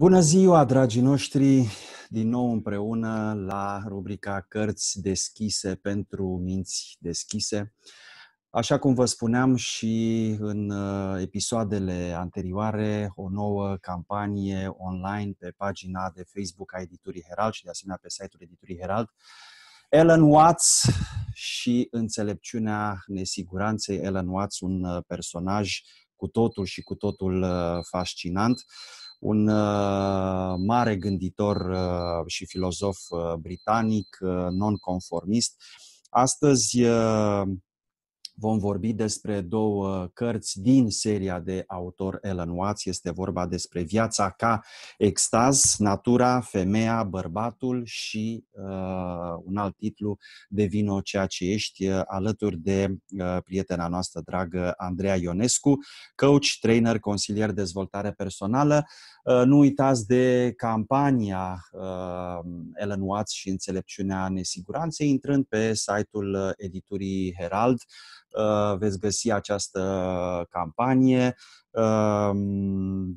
Bună ziua, dragii noștri! Din nou împreună la rubrica Cărți deschise pentru minți deschise. Așa cum vă spuneam și în uh, episoadele anterioare, o nouă campanie online pe pagina de Facebook a editurii Herald și de asemenea pe site-ul editurii Herald. Ellen Watts și înțelepciunea nesiguranței. Ellen Watts, un uh, personaj cu totul și cu totul uh, fascinant. Uh, un uh, mare gânditor uh, și filozof uh, britanic, nonconformist. Astăzi, vom vorbi despre două cărți din seria de autor Ellen Watts. Este vorba despre viața ca extaz, natura, femeia, bărbatul și uh, un alt titlu, Devino ceea ce ești, uh, alături de uh, prietena noastră dragă Andreea Ionescu, coach, trainer, consilier dezvoltare personală. Uh, nu uitați de campania uh, Ellen Watts și înțelepciunea nesiguranței, intrând pe site-ul uh, editurii Herald Uh, veți găsi această campanie uh,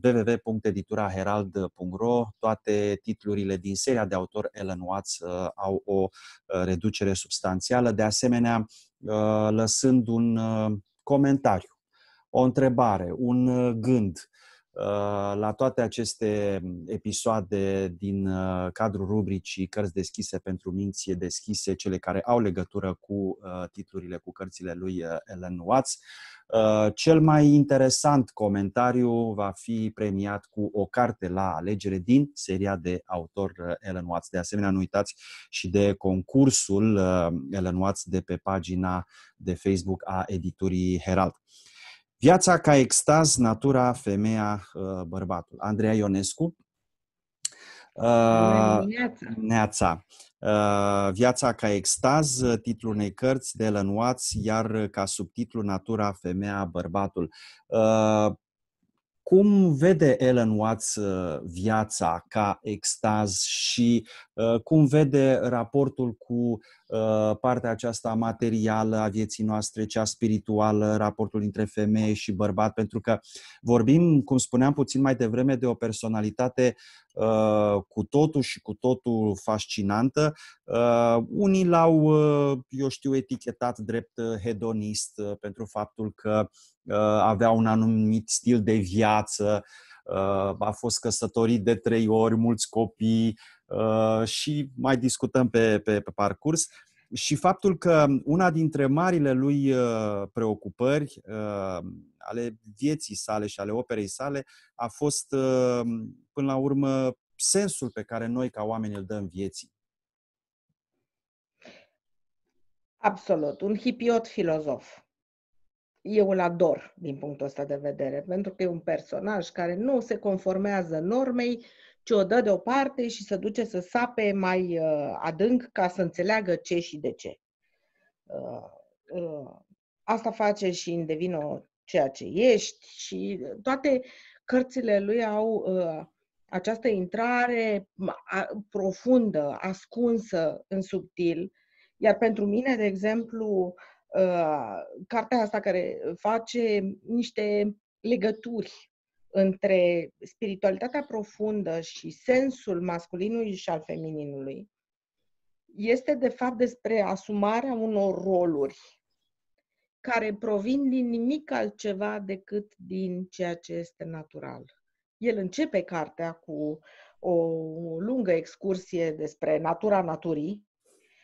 www.edituraherald.ro Toate titlurile din seria de autor Ellen Watts uh, au o reducere substanțială, de asemenea lăsând un comentariu, o întrebare, un gând, Uh, la toate aceste episoade din uh, cadrul rubricii Cărți deschise pentru minți deschise, cele care au legătură cu uh, titlurile, cu cărțile lui Ellen Watts. Cel mai interesant comentariu va fi premiat cu o carte la alegere din seria de autor Ellen Watts. De asemenea, nu uitați și de concursul Ellen Watts de pe pagina de Facebook a editurii Herald. Viața ca extaz, natura, femeia, uh, bărbatul. Andreea Ionescu. Uh, neața. Uh, viața ca extaz, titlul unei cărți de lănuați, iar ca subtitlu Natura, femeia, bărbatul. Cum vede Ellen Watts viața ca extaz și cum vede raportul cu Uh, partea aceasta materială a vieții noastre, cea spirituală, raportul dintre femeie și bărbat, pentru că vorbim, cum spuneam puțin mai devreme, de o personalitate uh, cu totul și cu totul fascinantă. Uh, unii l-au, eu știu, etichetat drept hedonist pentru faptul că avea un anumit stil de viață, uh, Uh, a fost căsătorit de trei ori, mulți copii uh, și mai discutăm pe, pe, pe parcurs. Și faptul că una dintre marile lui uh, preocupări ale vieții sale și ale operei sale a fost, până la urmă, sensul pe care noi, ca oameni, îl dăm vieții. Absolut. Un hipiot filozof eu îl ador din punctul ăsta de vedere, pentru că e un personaj care nu se conformează normei, ci o dă deoparte și se duce să sape mai uh, adânc ca să înțeleagă ce și de ce. Uh, uh, asta face și în devină ceea ce ești și toate cărțile lui au această intrare profundă, ascunsă în subtil, iar pentru mine, de exemplu, Uh, cartea asta care face niște legături între spiritualitatea profundă și sensul masculinului și al femininului este de fapt despre asumarea unor roluri care provin din nimic altceva decât din ceea ce este natural. El începe cartea cu o lungă excursie despre natura naturii,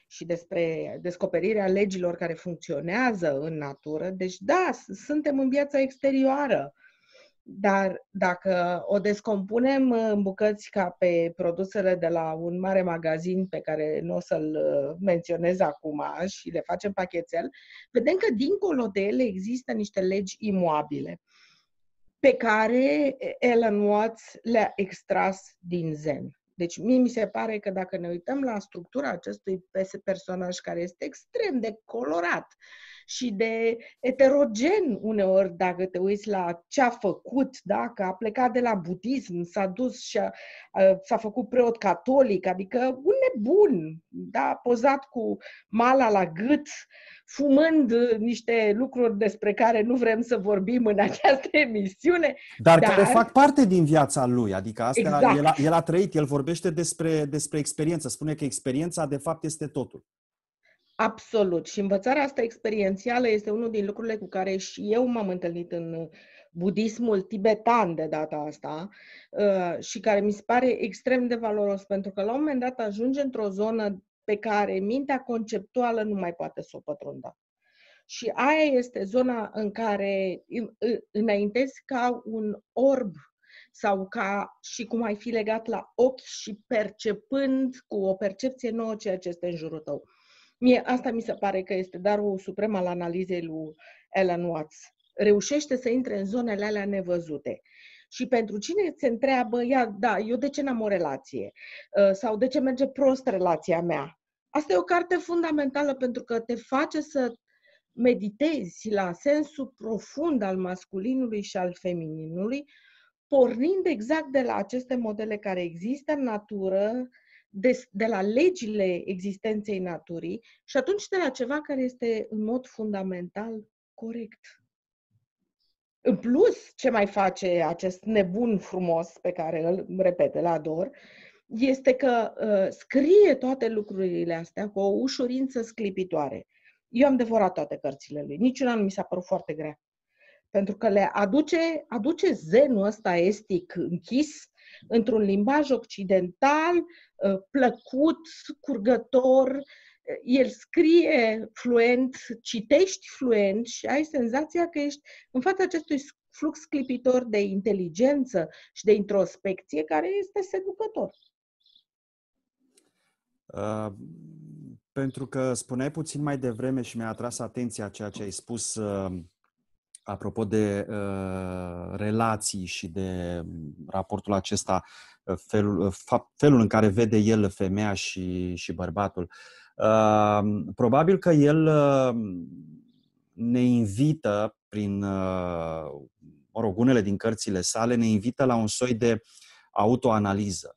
și despre descoperirea legilor care funcționează în natură. Deci, da, suntem în viața exterioară, dar dacă o descompunem în bucăți ca pe produsele de la un mare magazin pe care nu o să-l uh, menționez acum și le facem pachetel, vedem că dincolo de ele există niște legi imobile, pe care Ellen Watts le-a extras din zen. Deci mie mi se pare că dacă ne uităm la structura acestui personaj care este extrem de colorat și de eterogen uneori, dacă te uiți la ce a făcut, da? că a plecat de la budism, s-a dus și a, a, s-a făcut preot catolic, adică un nebun, da? pozat cu mala la gât, fumând niște lucruri despre care nu vrem să vorbim în această emisiune. Dar, dar... care fac parte din viața lui, adică asta exact. el, a, el a trăit, el vorbește despre, despre experiență, spune că experiența de fapt este totul. Absolut. Și învățarea asta experiențială este unul din lucrurile cu care și eu m-am întâlnit în uh, budismul tibetan de data asta uh, și care mi se pare extrem de valoros, pentru că la un moment dat ajunge într-o zonă pe care mintea conceptuală nu mai poate să o pătrundă. Și aia este zona în care înaintezi ca un orb sau ca și cum ai fi legat la ochi și percepând cu o percepție nouă ceea ce este în jurul tău. Mie asta mi se pare că este darul suprem al analizei lui Alan Watts. Reușește să intre în zonele alea nevăzute. Și pentru cine se întreabă, ia, da, eu de ce n-am o relație? Uh, sau de ce merge prost relația mea? Asta e o carte fundamentală pentru că te face să meditezi la sensul profund al masculinului și al femininului, pornind exact de la aceste modele care există în natură, de, de la legile existenței naturii și atunci de la ceva care este în mod fundamental corect. În plus, ce mai face acest nebun frumos pe care îl, repet, îl ador, este că uh, scrie toate lucrurile astea cu o ușurință sclipitoare. Eu am devorat toate cărțile lui. Niciuna nu mi s-a părut foarte grea. Pentru că le aduce, aduce zenul ăsta estic închis într-un limbaj occidental, uh, plăcut, curgător, uh, el scrie fluent, citești fluent și ai senzația că ești în fața acestui flux clipitor de inteligență și de introspecție care este seducător. Uh, pentru că spuneai puțin mai devreme și mi-a atras atenția ceea ce ai spus uh, apropo de uh, relații și de mm, raportul acesta, uh, felul, uh, felul în care vede el femeia și, și bărbatul, uh, probabil că el uh, ne invită prin, uh, mă rog, unele din cărțile sale, ne invită la un soi de autoanaliză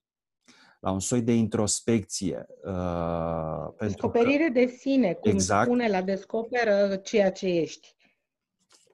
la un soi de introspecție. Uh, Descoperire că, de sine, cum exact, spune, la descoperă ceea ce ești.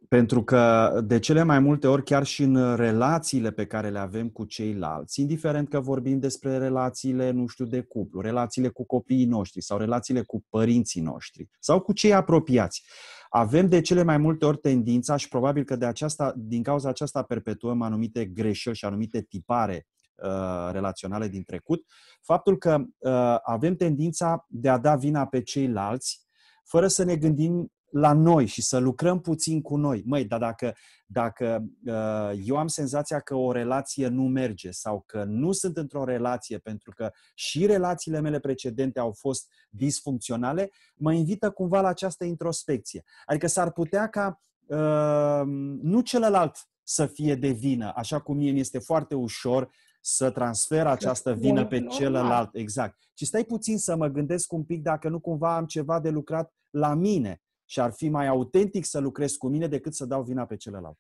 Pentru că de cele mai multe ori, chiar și în relațiile pe care le avem cu ceilalți, indiferent că vorbim despre relațiile, nu știu, de cuplu, relațiile cu copiii noștri sau relațiile cu părinții noștri sau cu cei apropiați, avem de cele mai multe ori tendința și probabil că de aceasta, din cauza aceasta perpetuăm anumite greșeli și anumite tipare uh, relaționale din trecut, faptul că uh, avem tendința de a da vina pe ceilalți fără să ne gândim la noi și să lucrăm puțin cu noi. Măi, dar dacă, dacă uh, eu am senzația că o relație nu merge sau că nu sunt într-o relație pentru că și relațiile mele precedente au fost disfuncționale, mă invită cumva la această introspecție. Adică s-ar putea ca uh, nu celălalt să fie de vină, așa cum mie este foarte ușor să transfer această vină pe celălalt, exact. Și stai puțin să mă gândesc un pic dacă nu cumva am ceva de lucrat la mine și ar fi mai autentic să lucrez cu mine decât să dau vina pe celălalt.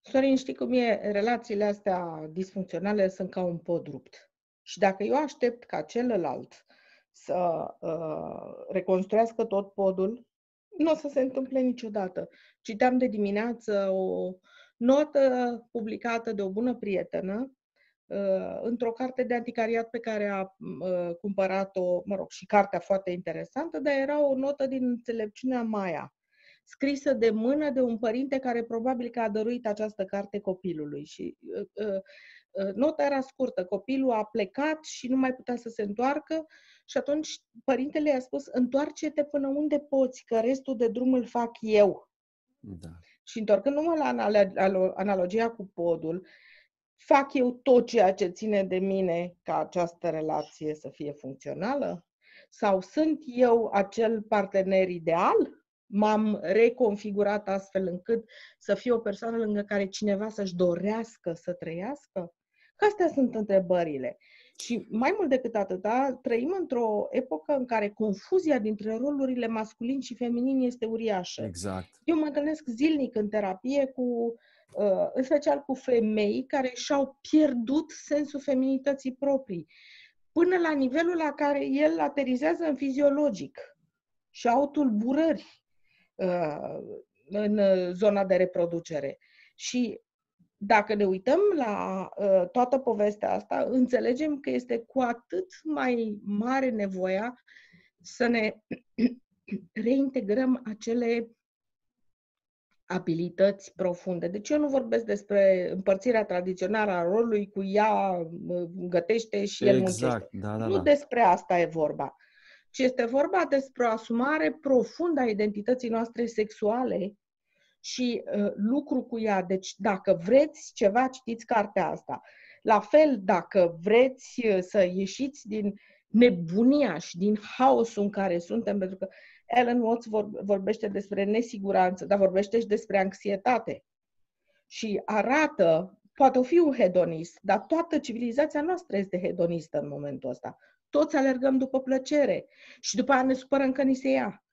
Sorin, știi cum e? Relațiile astea disfuncționale sunt ca un pod rupt. Și dacă eu aștept ca celălalt să uh, reconstruiască tot podul, nu o să se întâmple niciodată. Citeam de dimineață o notă publicată de o bună prietenă Uh, într-o carte de anticariat pe care a uh, cumpărat-o, mă rog, și cartea foarte interesantă, dar era o notă din înțelepciunea Maia, scrisă de mână de un părinte care probabil că a dăruit această carte copilului. Și uh, nota era scurtă, copilul a plecat și nu mai putea să se întoarcă și atunci părintele i-a spus, întoarce-te până unde poți, că restul de drum îl fac eu. Da. Și întorcându-mă la analogia cu podul, fac eu tot ceea ce ține de mine ca această relație să fie funcțională? Sau sunt eu acel partener ideal? M-am reconfigurat astfel încât să fiu o persoană lângă care cineva să-și dorească să trăiască? Că astea sunt întrebările. Și mai mult decât da, trăim într-o epocă în care confuzia dintre rolurile masculin și feminin este uriașă. Exact. Eu mă întâlnesc zilnic în terapie cu Uh, în special cu femei care și-au pierdut sensul feminității proprii, până la nivelul la care el aterizează în fiziologic și au tulburări uh, în uh, zona de reproducere. Și dacă ne uităm la uh, toată povestea asta, înțelegem că este cu atât mai mare nevoia să ne reintegrăm acele abilități profunde. Deci eu nu vorbesc despre împărțirea tradițională a rolului cu ea gătește și el exact, muncește. Da, da, nu da. despre asta e vorba, ci este vorba despre o asumare profundă a identității noastre sexuale și uh, lucru cu ea. Deci dacă vreți ceva, citiți cartea asta. La fel, dacă vreți ă, să ieșiți din nebunia și din haosul în care suntem, pentru că Ellen Watts vorbește despre nesiguranță, dar vorbește și despre anxietate. Și arată, poate o fi un hedonist, dar toată civilizația noastră este hedonistă în momentul ăsta. Toți alergăm după plăcere și după aia ne supărăm că ni se ia.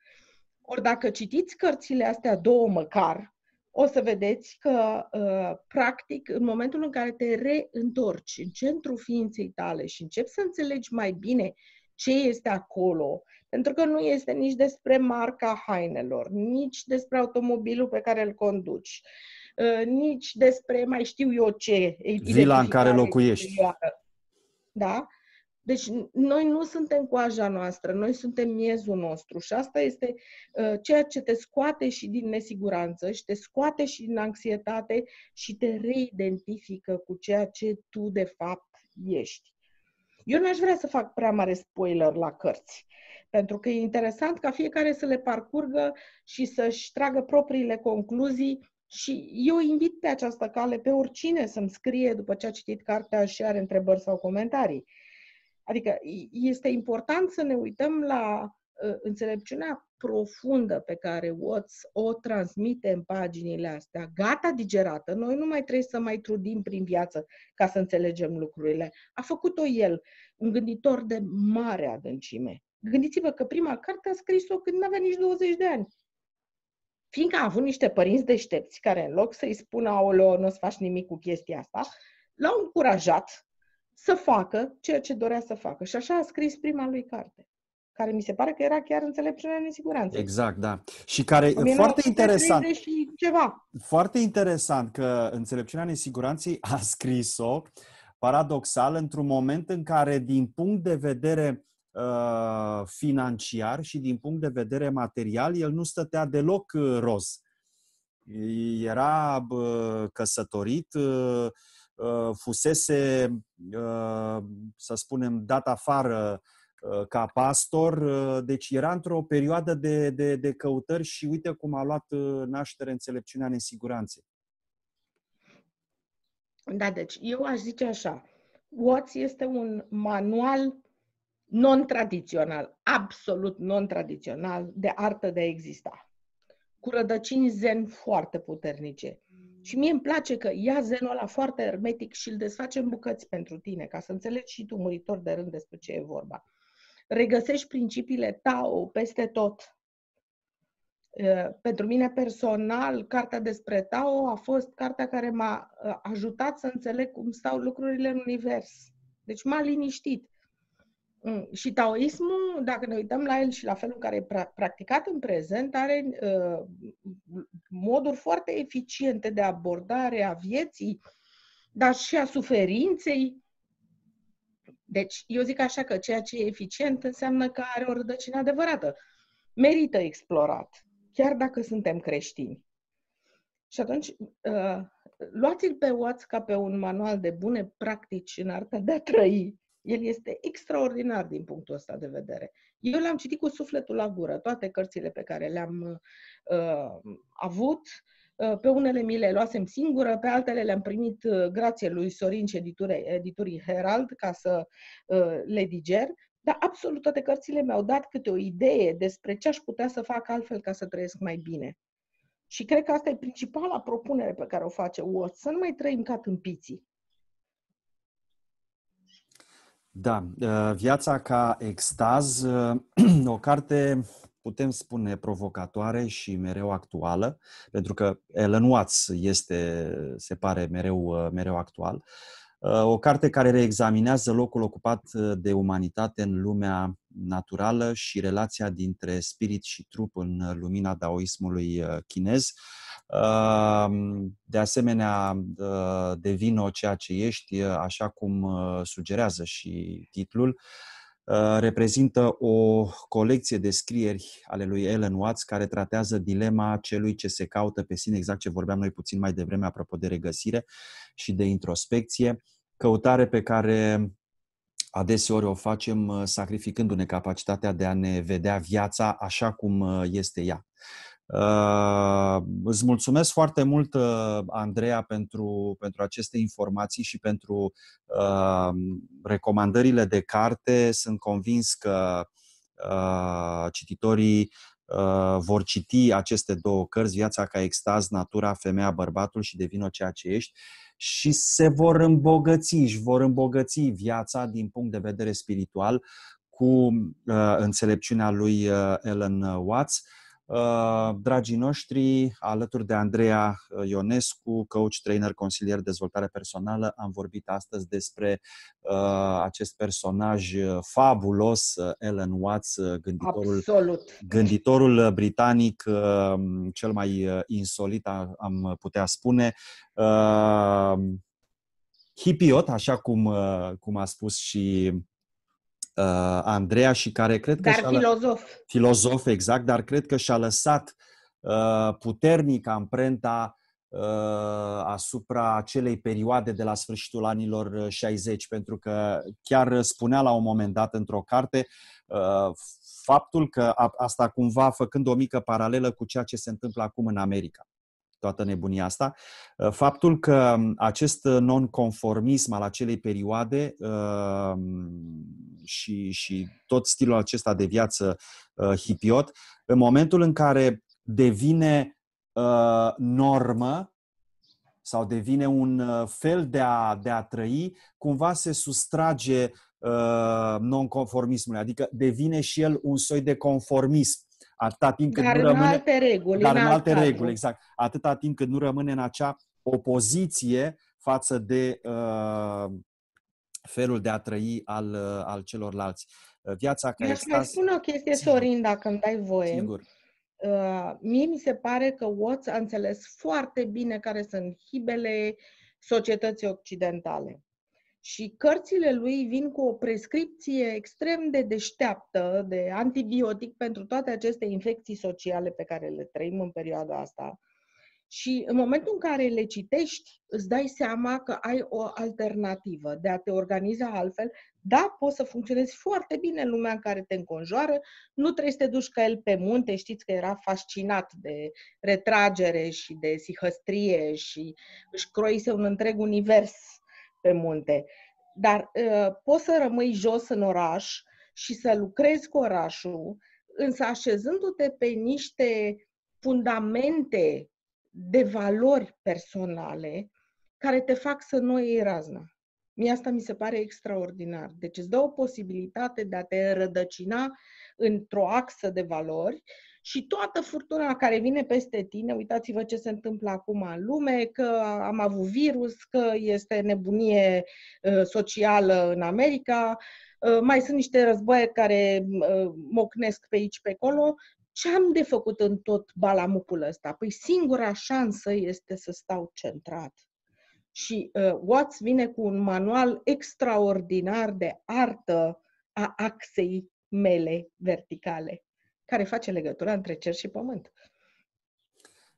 Ori dacă citiți cărțile astea două măcar, o să vedeți că, uh, practic, în momentul în care te reîntorci în centrul ființei tale și începi să înțelegi mai bine ce este acolo, pentru că nu este nici despre marca hainelor, nici despre automobilul pe care îl conduci, uh, nici despre mai știu eu ce. Vila în care locuiești. Exterioară. Da? Deci noi nu suntem coaja noastră, noi suntem miezul nostru și asta este uh, ceea ce te scoate și din nesiguranță și te scoate și din anxietate și te reidentifică cu ceea ce tu de fapt ești. Eu n-aș vrea să fac prea mare spoiler la cărți, pentru că e interesant ca fiecare să le parcurgă și să-și tragă propriile concluzii și eu invit pe această cale pe oricine să-mi scrie după ce a citit cartea și are întrebări sau comentarii. Adică este important să ne uităm la uh, înțelepciunea profundă pe care Watts o transmite în paginile astea, gata digerată, noi nu mai trebuie să mai trudim prin viață ca să înțelegem lucrurile. A făcut-o el, un gânditor de mare adâncime. Gândiți-vă că prima carte a scris-o când n-avea nici 20 de ani. Fiindcă a avut niște părinți deștepți care în loc să-i spună, aoleo, nu o să faci nimic cu chestia asta, l-au încurajat să facă ceea ce dorea să facă. Și așa a scris prima lui carte care mi se pare că era chiar înțelepciunea în Exact, da. Și care, foarte interesant, și ceva. foarte interesant că înțelepciunea nesiguranței a scris-o paradoxal într-un moment în care, din punct de vedere uh, financiar și din punct de vedere material, el nu stătea deloc uh, roz. Era uh, căsătorit, uh, uh fusese, uh, să spunem, dat afară ca pastor. Ă, deci era într-o perioadă de, de, de căutări și uite cum a luat ă, naștere înțelepciunea nesiguranței. Da, deci eu aș zice așa. Watts este un manual non-tradițional, absolut non-tradițional de artă de a exista, cu rădăcini zen foarte puternice. Și mie îmi place că ia zenul ăla foarte ermetic și îl desface în bucăți pentru tine, ca să înțelegi și tu, muritor de rând, despre ce e vorba regăsești principiile Tao peste tot. Uh, pentru mine personal, cartea despre Tao a fost cartea care m-a uh, ajutat să înțeleg cum stau lucrurile în univers. Deci m-a liniștit. Mm, și taoismul, dacă ne uităm la el și la felul în care e practicat în prezent, are uh, moduri foarte eficiente de abordare a vieții, dar și a suferinței, deci, eu zic așa că ceea ce e eficient înseamnă că are o rădăcină adevărată. Merită explorat, chiar dacă suntem creștini. Și atunci, uh, luați-l pe Watts ca pe un manual de bune practici în arta de a trăi. El este extraordinar din punctul ăsta de vedere. Eu l-am citit cu sufletul la gură, toate cărțile pe care le-am uh, avut, Uh, pe unele mi le luasem singură, pe altele le-am primit uh, grație lui Sorin și editurii Herald ca să uh, le diger. Dar absolut toate cărțile mi-au dat câte o idee despre ce aș putea să fac altfel ca să trăiesc mai bine. Și cred că asta e principala propunere pe care o face Watts, să nu mai trăim ca tâmpiții. Da, Viața ca extaz, o carte putem spune provocatoare și mereu actuală, pentru că Ellen Watts este, se pare, mereu, mereu actual. O carte care reexaminează locul ocupat de umanitate în lumea naturală și relația dintre spirit și trup în lumina daoismului uh, chinez. Uh, de asemenea, uh, devină ceea ce ești, așa cum sugerează și titlul. Uh, reprezintă o colecție de scrieri ale lui Ellen Watts care tratează dilema celui ce se caută pe sine, exact ce vorbeam noi puțin mai devreme apropo de regăsire și de introspecție, căutare pe care adeseori o facem uh, sacrificându-ne capacitatea de a ne vedea viața așa cum uh, este ea. Uh, îți mulțumesc foarte mult, uh, Andreea, pentru, pentru aceste informații și pentru uh, recomandările de carte. Sunt convins că uh, cititorii uh, vor citi aceste două cărți, Viața ca extaz, Natura, Femeia, Bărbatul și Devină ceea ce ești și se vor îmbogăți, și vor îmbogăți viața din punct de vedere spiritual cu uh, înțelepciunea lui uh, Ellen Watts. Uh, dragii noștri, alături de Andreea uh, Ionescu, coach, trainer, consilier dezvoltare personală, am vorbit astăzi despre uh, acest personaj fabulos, Ellen Watts, gânditorul, Absolut. gânditorul britanic, cel mai insolit, am putea spune. hipiot, așa cum, cum a spus și uh, Andreea și care cred că... Dar filozof. Lă... Filozof, exact, dar cred că și-a lăsat uh, puternic amprenta uh, asupra acelei perioade de la sfârșitul anilor 60, uh, pentru că chiar spunea la un moment dat într-o carte uh, faptul că asta cumva făcând o mică paralelă cu ceea ce se întâmplă acum în America toată nebunia asta, uh, faptul că um, acest uh, nonconformism al acelei perioade um, și, și tot stilul acesta de viață uh, hipiot, în momentul în care devine normă sau devine un fel de a, de a trăi, cumva se sustrage nonconformismului, adică devine și el un soi de conformism Atâta timp cât dar nu în rămâne, alte reguli. Dar în alte reguli, exact. Atâta timp cât nu rămâne în acea opoziție față de uh, felul de a trăi al, uh, al celorlalți. Uh, viața care Mi-aș mai spune o chestie, Sorin, dacă îmi dai voie. Sigur. Uh, mie mi se pare că Watts a înțeles foarte bine care sunt hibele societății occidentale și cărțile lui vin cu o prescripție extrem de deșteaptă de antibiotic pentru toate aceste infecții sociale pe care le trăim în perioada asta. Și în momentul în care le citești, îți dai seama că ai o alternativă de a te organiza altfel. Da, poți să funcționezi foarte bine în lumea în care te înconjoară, nu trebuie să te duci ca el pe munte, știți că era fascinat de retragere și de sihăstrie și își croise un întreg univers pe munte. Dar uh, poți să rămâi jos în oraș și să lucrezi cu orașul, însă așezându-te pe niște fundamente de valori personale care te fac să nu iei razna. Mie asta mi se pare extraordinar. Deci îți dă o posibilitate de a te rădăcina într-o axă de valori și toată furtuna care vine peste tine, uitați-vă ce se întâmplă acum în lume, că am avut virus, că este nebunie uh, socială în America, uh, mai sunt niște războaie care uh, mocnesc pe aici, pe acolo. Ce am de făcut în tot balamucul ăsta? Păi singura șansă este să stau centrat. Și uh, Watts vine cu un manual extraordinar de artă a axei mele verticale care face legătura între cer și pământ.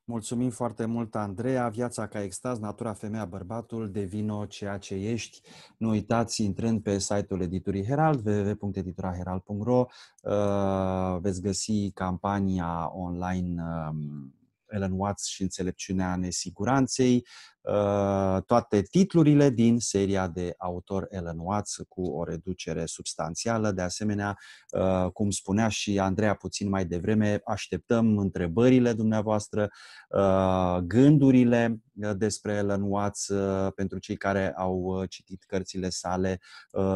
Mulțumim foarte mult, Andreea. Viața ca extaz, natura, femeia, bărbatul, devino ceea ce ești. Nu uitați, intrând pe site-ul editurii Herald, www.editoraherald.ro, uh, veți găsi campania online um, Ellen Watts și înțelepciunea nesiguranței, Uh, toate titlurile din seria de autor Ellen Watts cu o reducere substanțială. De asemenea, uh, cum spunea și Andreea puțin mai devreme, așteptăm întrebările dumneavoastră, uh, gândurile despre Ellen Watts pentru cei care au citit cărțile sale,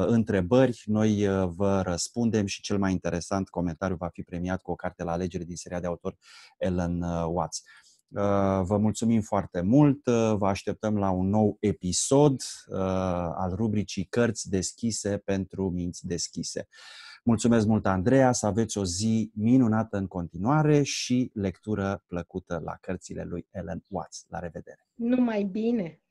întrebări. Noi vă răspundem și cel mai interesant comentariu va fi premiat cu o carte la alegere din seria de autor Ellen Watts. Uh, vă mulțumim foarte mult, uh, vă așteptăm la un nou episod uh, al rubricii Cărți deschise pentru minți deschise. Mulțumesc mult, Andreea, să aveți o zi minunată în continuare și lectură plăcută la cărțile lui Ellen Watts. La revedere! Numai bine!